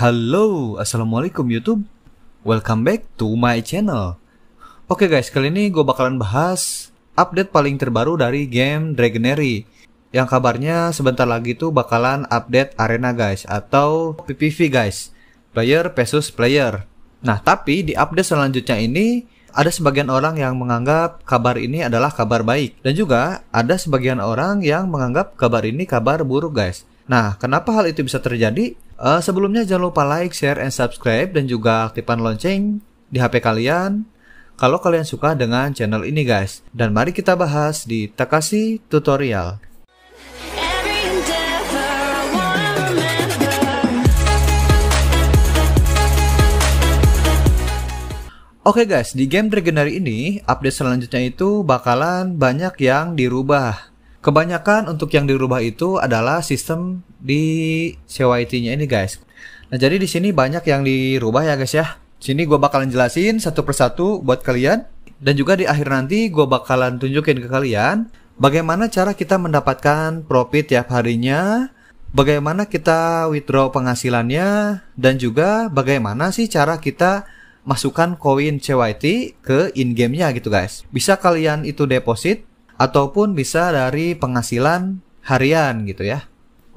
Halo, Assalamualaikum YouTube Welcome back to my channel Oke guys, kali ini gue bakalan bahas update paling terbaru dari game Dragonary Yang kabarnya sebentar lagi tuh bakalan update arena guys Atau PPV guys Player versus player Nah tapi di update selanjutnya ini ada sebagian orang yang menganggap kabar ini adalah kabar baik dan juga ada sebagian orang yang menganggap kabar ini kabar buruk guys. Nah, kenapa hal itu bisa terjadi? Uh, sebelumnya jangan lupa like, share, and subscribe dan juga aktifkan lonceng di HP kalian kalau kalian suka dengan channel ini guys. Dan mari kita bahas di Takashi Tutorial. Oke okay guys, di game Dragonary ini, update selanjutnya itu bakalan banyak yang dirubah. Kebanyakan untuk yang dirubah itu adalah sistem di CYT-nya ini guys. Nah jadi di sini banyak yang dirubah ya guys ya. Sini gue bakalan jelasin satu persatu buat kalian dan juga di akhir nanti gue bakalan tunjukin ke kalian bagaimana cara kita mendapatkan profit tiap harinya, bagaimana kita withdraw penghasilannya, dan juga bagaimana sih cara kita masukkan koin CYT ke in-game-nya gitu guys. Bisa kalian itu deposit ataupun bisa dari penghasilan harian gitu ya.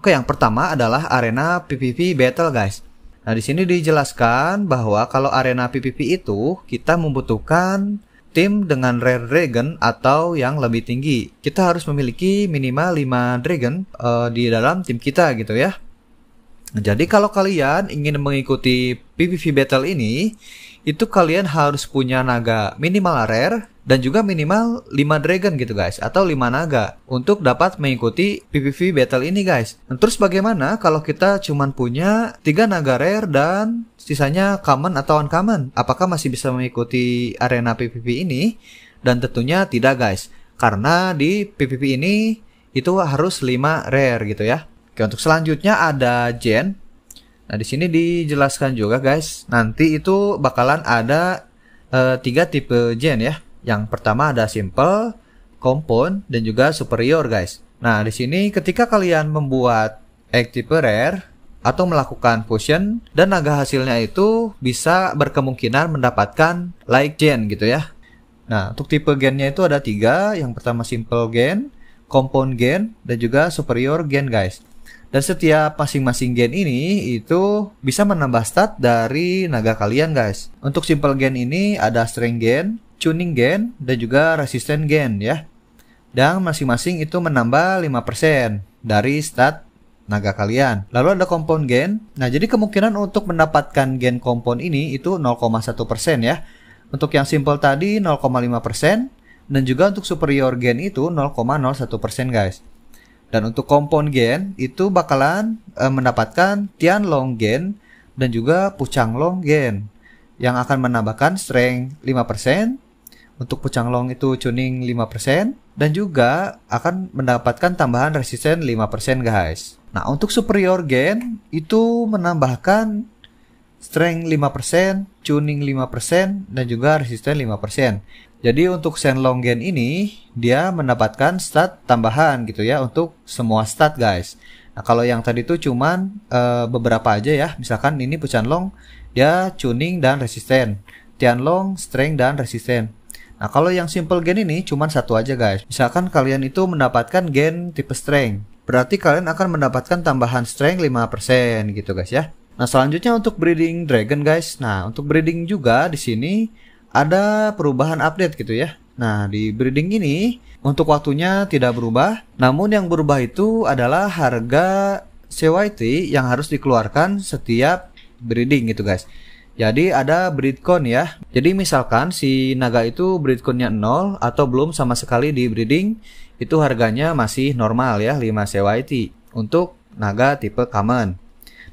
Oke, yang pertama adalah arena PvP battle, guys. Nah, di sini dijelaskan bahwa kalau arena PvP itu kita membutuhkan tim dengan rare dragon atau yang lebih tinggi. Kita harus memiliki minimal 5 dragon uh, di dalam tim kita gitu ya. Jadi kalau kalian ingin mengikuti PvP battle ini, itu kalian harus punya naga minimal rare dan juga minimal 5 dragon gitu guys atau 5 naga untuk dapat mengikuti PvP battle ini guys. Nah, terus bagaimana kalau kita cuman punya 3 naga rare dan sisanya common atau uncommon? Apakah masih bisa mengikuti arena PvP ini? Dan tentunya tidak guys. Karena di PvP ini itu harus 5 rare gitu ya. Oke, untuk selanjutnya ada Gen. Nah, di sini dijelaskan juga, guys. Nanti itu bakalan ada uh, tiga tipe Gen ya. Yang pertama ada simple, compound, dan juga superior, guys. Nah, di sini ketika kalian membuat active rare atau melakukan fusion dan naga hasilnya itu bisa berkemungkinan mendapatkan like gen gitu ya. Nah, untuk tipe gennya itu ada tiga. Yang pertama simple gen, compound gen, dan juga superior gen guys. Dan setiap masing-masing gen ini itu bisa menambah stat dari naga kalian guys. Untuk simple gen ini ada strength gen, tuning gen, dan juga resisten gen ya. Dan masing-masing itu menambah 5% dari stat naga kalian. Lalu ada compound gen. Nah, jadi kemungkinan untuk mendapatkan gen compound ini itu 0,1% ya. Untuk yang simple tadi 0,5% dan juga untuk superior gen itu 0,01% guys. Dan untuk kompon gen itu bakalan e, mendapatkan long gen dan juga pucang long gen yang akan menambahkan strength 5%, untuk pucang long itu tuning 5% dan juga akan mendapatkan tambahan resisten 5% guys. Nah, untuk superior gen itu menambahkan strength 5%, tuning 5% dan juga resisten 5%. Jadi untuk Gen ini dia mendapatkan stat tambahan gitu ya untuk semua stat guys. Nah kalau yang tadi itu cuman uh, beberapa aja ya. Misalkan ini long, dia tuning dan resisten. Tian long, strength dan resisten. Nah kalau yang simple gen ini cuman satu aja guys. Misalkan kalian itu mendapatkan gen tipe strength. Berarti kalian akan mendapatkan tambahan strength 5% gitu guys ya. Nah selanjutnya untuk breeding dragon guys. Nah untuk breeding juga di sini ada perubahan update gitu ya. Nah, di breeding ini untuk waktunya tidak berubah, namun yang berubah itu adalah harga CYT yang harus dikeluarkan setiap breeding gitu guys. Jadi ada breed breedcon ya. Jadi misalkan si naga itu breed breedconnya 0 atau belum sama sekali di breeding, itu harganya masih normal ya 5 CYT untuk naga tipe common.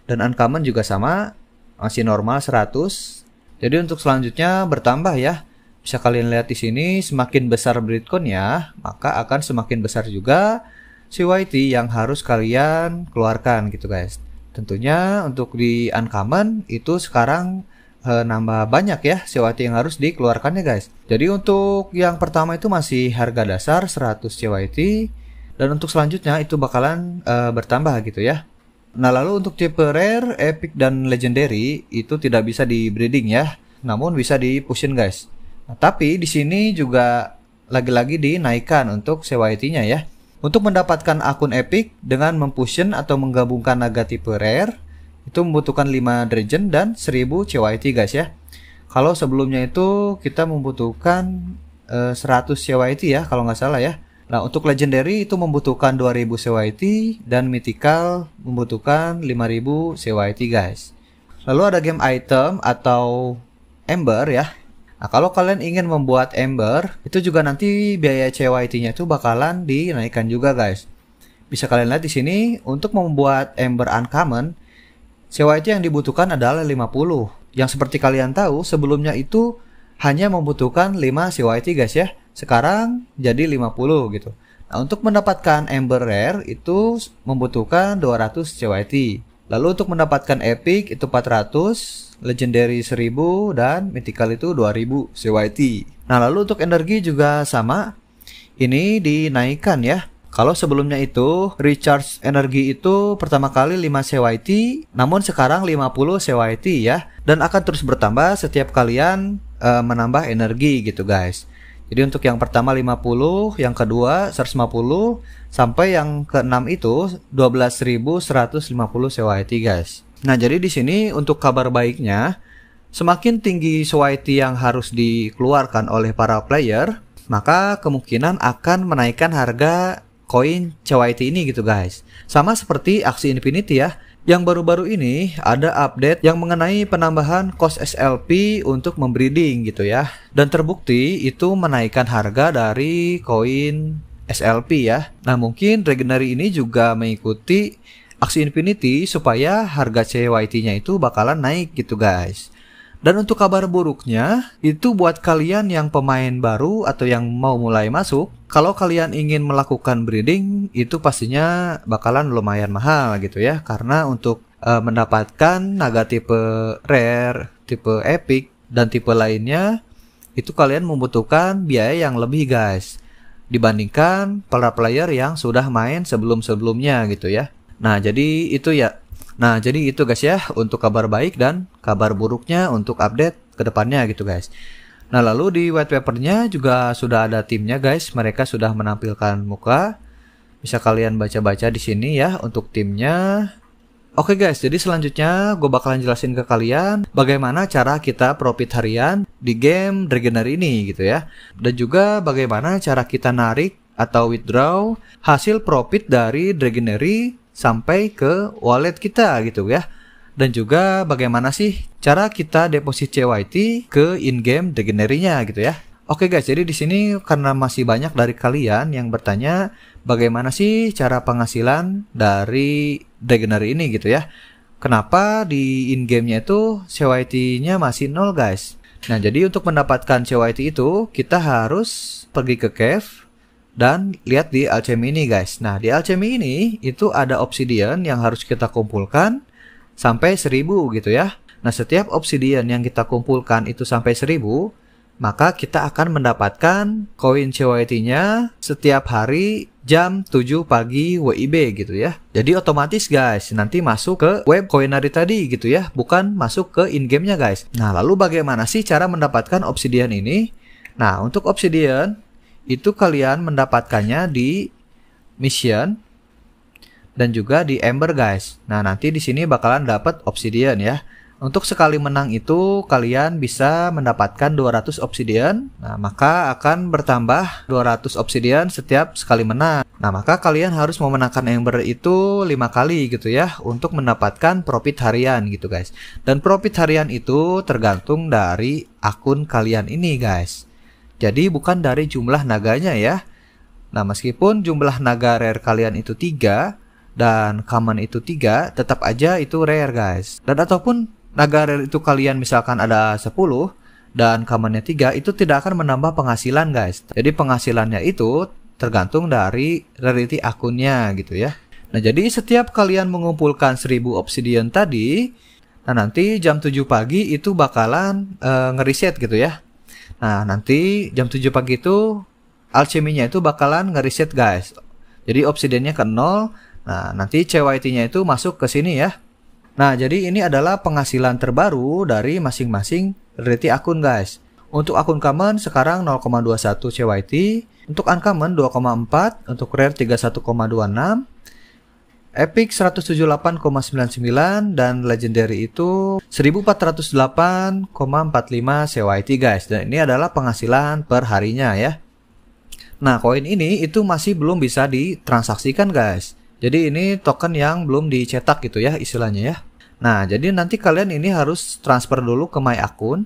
Dan uncommon juga sama, masih normal 100 jadi untuk selanjutnya bertambah ya. Bisa kalian lihat di sini semakin besar Bitcoin ya, maka akan semakin besar juga CYT yang harus kalian keluarkan gitu guys. Tentunya untuk di uncommon itu sekarang e, nambah banyak ya CYT yang harus dikeluarkannya guys. Jadi untuk yang pertama itu masih harga dasar 100 CYT dan untuk selanjutnya itu bakalan e, bertambah gitu ya. Nah, lalu untuk tipe rare, epic dan legendary itu tidak bisa di breeding ya, namun bisa di pushin guys. Nah, tapi di sini juga lagi-lagi dinaikkan untuk CYT-nya ya. Untuk mendapatkan akun epic dengan mempushin atau menggabungkan naga tipe rare itu membutuhkan 5 dragon dan 1000 CYT guys ya. Kalau sebelumnya itu kita membutuhkan uh, 100 CYT ya kalau nggak salah ya. Nah, untuk legendary itu membutuhkan 2000 CYT dan mythical membutuhkan 5000 CYT, guys. Lalu ada game item atau ember ya. Nah, kalau kalian ingin membuat ember, itu juga nanti biaya CYT-nya itu bakalan dinaikkan juga, guys. Bisa kalian lihat di sini, untuk membuat ember uncommon, CYT yang dibutuhkan adalah 50. Yang seperti kalian tahu, sebelumnya itu hanya membutuhkan 5 CYT guys ya. Sekarang jadi 50 gitu. Nah, untuk mendapatkan Ember Rare itu membutuhkan 200 CYT. Lalu untuk mendapatkan Epic itu 400, Legendary 1000 dan Mythical itu 2000 CYT. Nah, lalu untuk energi juga sama. Ini dinaikkan ya. Kalau sebelumnya itu recharge energi itu pertama kali 5 CYT, namun sekarang 50 CYT ya dan akan terus bertambah setiap kalian uh, menambah energi gitu guys. Jadi untuk yang pertama 50, yang kedua 150, sampai yang keenam itu 12.150 CYT guys. Nah jadi di sini untuk kabar baiknya, semakin tinggi CYT yang harus dikeluarkan oleh para player, maka kemungkinan akan menaikkan harga koin CYT ini gitu guys. Sama seperti aksi Infinity ya, yang baru-baru ini ada update yang mengenai penambahan kos SLP untuk membreeding gitu ya. Dan terbukti itu menaikkan harga dari koin SLP ya. Nah mungkin Regenary ini juga mengikuti aksi Infinity supaya harga CYT-nya itu bakalan naik gitu guys. Dan untuk kabar buruknya, itu buat kalian yang pemain baru atau yang mau mulai masuk, kalau kalian ingin melakukan breeding, itu pastinya bakalan lumayan mahal gitu ya. Karena untuk e, mendapatkan naga tipe rare, tipe epic, dan tipe lainnya, itu kalian membutuhkan biaya yang lebih guys. Dibandingkan para player yang sudah main sebelum-sebelumnya gitu ya. Nah, jadi itu ya Nah, jadi itu guys ya untuk kabar baik dan kabar buruknya untuk update kedepannya gitu guys. Nah, lalu di white papernya juga sudah ada timnya guys. Mereka sudah menampilkan muka. Bisa kalian baca-baca di sini ya untuk timnya. Oke okay guys, jadi selanjutnya gue bakalan jelasin ke kalian bagaimana cara kita profit harian di game Dragoner ini gitu ya. Dan juga bagaimana cara kita narik atau withdraw hasil profit dari Dragonary sampai ke wallet kita gitu ya. Dan juga bagaimana sih cara kita deposit CYT ke in-game degenerinya gitu ya. Oke guys, jadi di sini karena masih banyak dari kalian yang bertanya bagaimana sih cara penghasilan dari degeneri ini gitu ya. Kenapa di in-game-nya itu CYT-nya masih nol guys? Nah, jadi untuk mendapatkan CYT itu kita harus pergi ke cave dan lihat di alchemy ini guys. Nah, di alchemy ini itu ada obsidian yang harus kita kumpulkan sampai 1000 gitu ya. Nah, setiap obsidian yang kita kumpulkan itu sampai 1000, maka kita akan mendapatkan koin CYT-nya setiap hari jam 7 pagi WIB gitu ya. Jadi otomatis guys, nanti masuk ke web koinari tadi gitu ya, bukan masuk ke in-game-nya guys. Nah, lalu bagaimana sih cara mendapatkan obsidian ini? Nah, untuk obsidian itu kalian mendapatkannya di mission dan juga di ember guys. Nah, nanti di sini bakalan dapat obsidian ya. Untuk sekali menang itu kalian bisa mendapatkan 200 obsidian. Nah, maka akan bertambah 200 obsidian setiap sekali menang. Nah, maka kalian harus memenangkan ember itu 5 kali gitu ya untuk mendapatkan profit harian gitu guys. Dan profit harian itu tergantung dari akun kalian ini guys. Jadi bukan dari jumlah naganya ya. Nah meskipun jumlah naga rare kalian itu 3 dan common itu 3, tetap aja itu rare guys. Dan ataupun naga rare itu kalian misalkan ada 10 dan commonnya 3 itu tidak akan menambah penghasilan guys. Jadi penghasilannya itu tergantung dari rarity akunnya gitu ya. Nah, jadi setiap kalian mengumpulkan 1000 obsidian tadi, nah nanti jam 7 pagi itu bakalan uh, eh, ngereset gitu ya. Nah, nanti jam 7 pagi itu alchemy-nya itu bakalan nge guys. Jadi obsidiannya ke nol. Nah, nanti CYT-nya itu masuk ke sini ya. Nah, jadi ini adalah penghasilan terbaru dari masing-masing reti akun, guys. Untuk akun common sekarang 0,21 CYT, untuk uncommon 2,4, untuk rare 31,26, Epic 178,99 dan Legendary itu 1408,45 CYT guys. Dan ini adalah penghasilan per harinya ya. Nah, koin ini itu masih belum bisa ditransaksikan guys. Jadi ini token yang belum dicetak gitu ya istilahnya ya. Nah, jadi nanti kalian ini harus transfer dulu ke My Akun.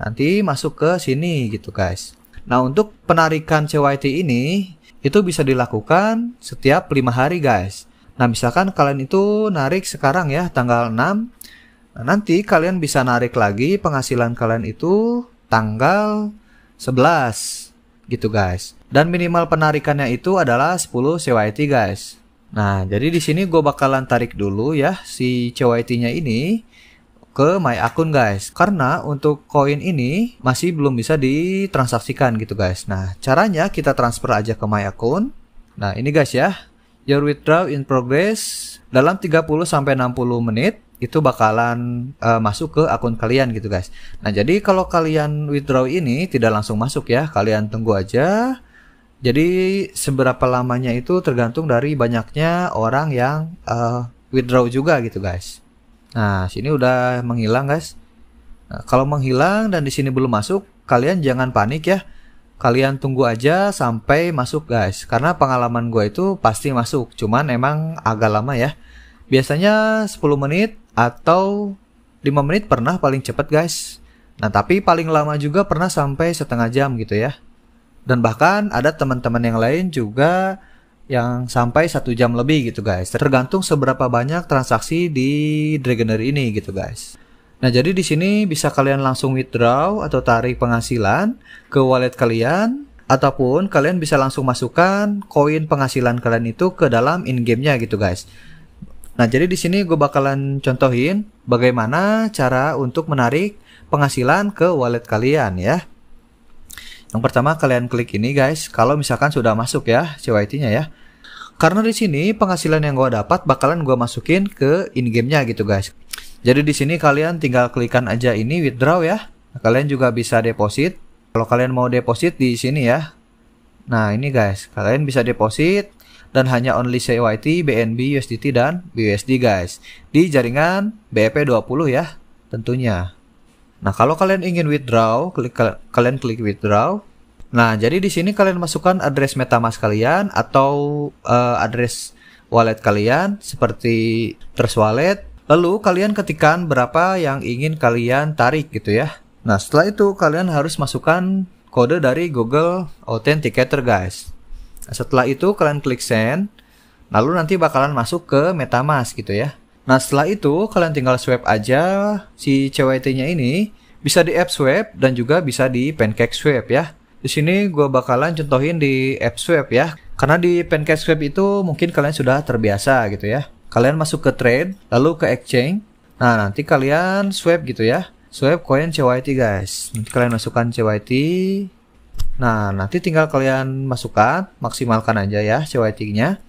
Nanti masuk ke sini gitu guys. Nah, untuk penarikan CYT ini itu bisa dilakukan setiap 5 hari guys. Nah, misalkan kalian itu narik sekarang ya tanggal 6. Nah, nanti kalian bisa narik lagi penghasilan kalian itu tanggal 11 gitu guys. Dan minimal penarikannya itu adalah 10 CYT guys. Nah, jadi di sini gue bakalan tarik dulu ya si CYT-nya ini ke my akun guys karena untuk koin ini masih belum bisa ditransaksikan gitu guys nah caranya kita transfer aja ke my akun nah ini guys ya your withdraw in progress dalam 30 sampai 60 menit itu bakalan uh, masuk ke akun kalian gitu guys. Nah, jadi kalau kalian withdraw ini tidak langsung masuk ya, kalian tunggu aja. Jadi seberapa lamanya itu tergantung dari banyaknya orang yang uh, eh, withdraw juga gitu guys. Nah, sini udah menghilang guys. Nah, kalau menghilang dan di sini belum masuk, kalian jangan panik ya kalian tunggu aja sampai masuk guys karena pengalaman gue itu pasti masuk cuman emang agak lama ya biasanya 10 menit atau 5 menit pernah paling cepet guys nah tapi paling lama juga pernah sampai setengah jam gitu ya dan bahkan ada teman-teman yang lain juga yang sampai satu jam lebih gitu guys tergantung seberapa banyak transaksi di Dragoner ini gitu guys Nah, jadi di sini bisa kalian langsung withdraw atau tarik penghasilan ke wallet kalian ataupun kalian bisa langsung masukkan koin penghasilan kalian itu ke dalam in game-nya gitu, guys. Nah, jadi di sini gue bakalan contohin bagaimana cara untuk menarik penghasilan ke wallet kalian ya. Yang pertama kalian klik ini guys, kalau misalkan sudah masuk ya CYT-nya ya. Karena di sini penghasilan yang gue dapat bakalan gue masukin ke in game-nya gitu guys. Jadi di sini kalian tinggal klikkan aja ini withdraw ya. Kalian juga bisa deposit. Kalau kalian mau deposit di sini ya. Nah, ini guys, kalian bisa deposit dan hanya only CYT, BNB, USDT dan BUSD guys di jaringan BEP20 ya tentunya. Nah, kalau kalian ingin withdraw, klik kalian klik withdraw. Nah, jadi di sini kalian masukkan address MetaMask kalian atau uh, address wallet kalian seperti Trust Wallet Lalu kalian ketikkan berapa yang ingin kalian tarik gitu ya. Nah setelah itu kalian harus masukkan kode dari Google Authenticator guys. Nah, setelah itu kalian klik send, lalu nanti bakalan masuk ke MetaMask gitu ya. Nah setelah itu kalian tinggal swipe aja si CWT-nya ini bisa di app swipe dan juga bisa di pancake swipe ya. Di sini gue bakalan contohin di app swipe ya, karena di pancake swipe itu mungkin kalian sudah terbiasa gitu ya. Kalian masuk ke trade, lalu ke exchange. Nah, nanti kalian swap gitu ya. Swap koin CYT guys. Nanti kalian masukkan CYT. Nah, nanti tinggal kalian masukkan, maksimalkan aja ya CYT-nya.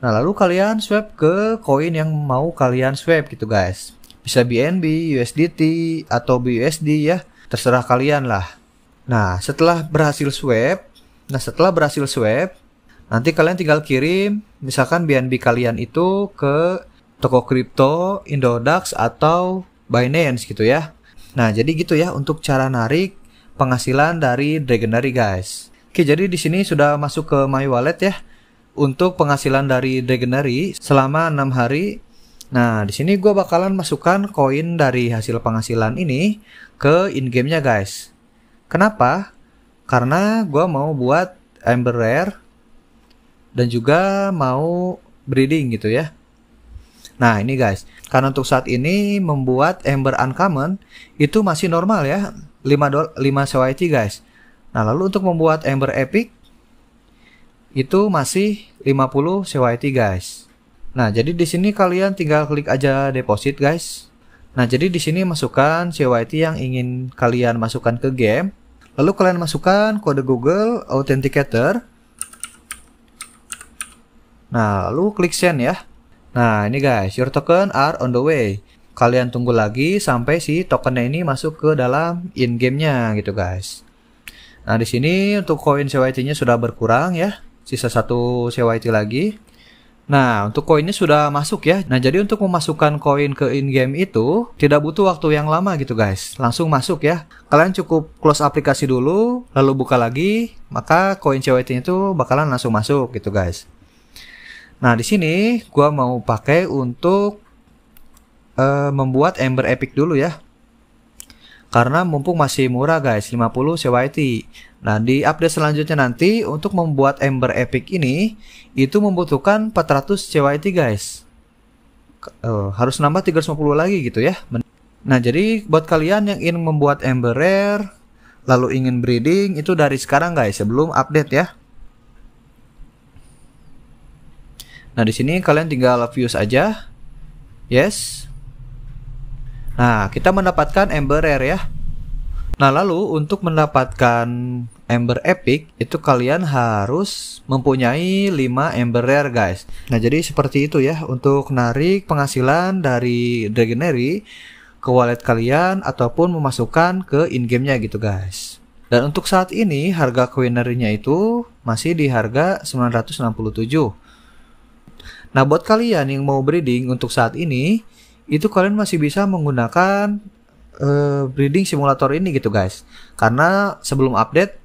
Nah, lalu kalian swap ke koin yang mau kalian swap gitu guys. Bisa BNB, USDT, atau BUSD ya. Terserah kalian lah. Nah, setelah berhasil swap, nah setelah berhasil swap, Nanti kalian tinggal kirim misalkan BNB kalian itu ke toko kripto, Indodax atau Binance gitu ya. Nah, jadi gitu ya untuk cara narik penghasilan dari Dragonary guys. Oke, jadi di sini sudah masuk ke My Wallet ya. Untuk penghasilan dari Dragonary selama 6 hari. Nah, di sini gue bakalan masukkan koin dari hasil penghasilan ini ke in-game-nya guys. Kenapa? Karena gue mau buat Ember Rare dan juga mau breeding gitu ya. Nah ini guys, karena untuk saat ini membuat Ember Uncommon itu masih normal ya, 5, dolar, 5 CYT guys. Nah lalu untuk membuat Ember Epic itu masih 50 CYT guys. Nah, jadi di sini kalian tinggal klik aja deposit guys. Nah, jadi di sini masukkan CYT yang ingin kalian masukkan ke game. Lalu kalian masukkan kode Google Authenticator. Nah, lalu klik send ya. Nah, ini guys, your token are on the way. Kalian tunggu lagi sampai si tokennya ini masuk ke dalam in-game-nya gitu guys. Nah, di sini untuk koin CYT-nya sudah berkurang ya. Sisa satu CYT lagi. Nah, untuk koinnya sudah masuk ya. Nah, jadi untuk memasukkan koin ke in-game itu tidak butuh waktu yang lama gitu guys. Langsung masuk ya. Kalian cukup close aplikasi dulu, lalu buka lagi, maka koin nya itu bakalan langsung masuk gitu guys. Nah, di sini gua mau pakai untuk uh, membuat ember epic dulu ya. Karena mumpung masih murah guys, 50 CYT. Nah, di update selanjutnya nanti untuk membuat ember epic ini itu membutuhkan 400 CYT guys. Uh, harus nambah 350 lagi gitu ya. Nah, jadi buat kalian yang ingin membuat ember rare lalu ingin breeding itu dari sekarang guys, sebelum update ya. Nah, di sini kalian tinggal views aja. Yes. Nah, kita mendapatkan Ember Rare ya. Nah, lalu untuk mendapatkan Ember Epic itu kalian harus mempunyai 5 Ember Rare, guys. Nah, jadi seperti itu ya untuk narik penghasilan dari Dragonary ke wallet kalian ataupun memasukkan ke in-game-nya gitu, guys. Dan untuk saat ini harga coinernya nya itu masih di harga 967. Nah, buat kalian yang mau breeding untuk saat ini, itu kalian masih bisa menggunakan uh, breeding simulator ini gitu, guys. Karena sebelum update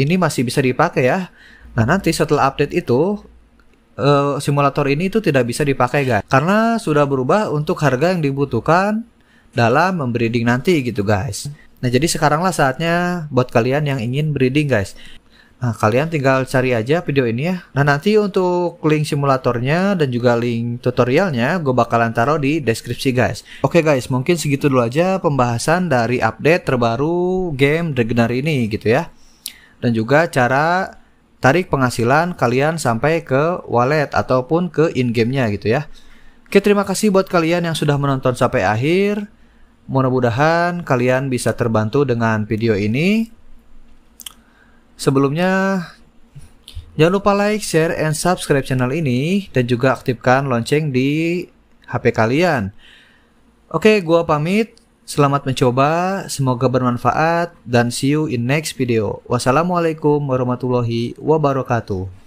ini masih bisa dipakai ya. Nah, nanti setelah update itu uh, simulator ini itu tidak bisa dipakai, guys. Karena sudah berubah untuk harga yang dibutuhkan dalam membreeding nanti gitu, guys. Nah, jadi sekaranglah saatnya buat kalian yang ingin breeding, guys. Nah, kalian tinggal cari aja video ini ya. Nah, nanti untuk link simulatornya dan juga link tutorialnya gue bakalan taruh di deskripsi guys. Oke guys, mungkin segitu dulu aja pembahasan dari update terbaru game Dragonar ini gitu ya. Dan juga cara tarik penghasilan kalian sampai ke wallet ataupun ke in-game-nya gitu ya. Oke, terima kasih buat kalian yang sudah menonton sampai akhir. Mudah-mudahan kalian bisa terbantu dengan video ini Sebelumnya, jangan lupa like, share, and subscribe channel ini dan juga aktifkan lonceng di HP kalian. Oke, gua pamit. Selamat mencoba, semoga bermanfaat, dan see you in next video. Wassalamualaikum warahmatullahi wabarakatuh.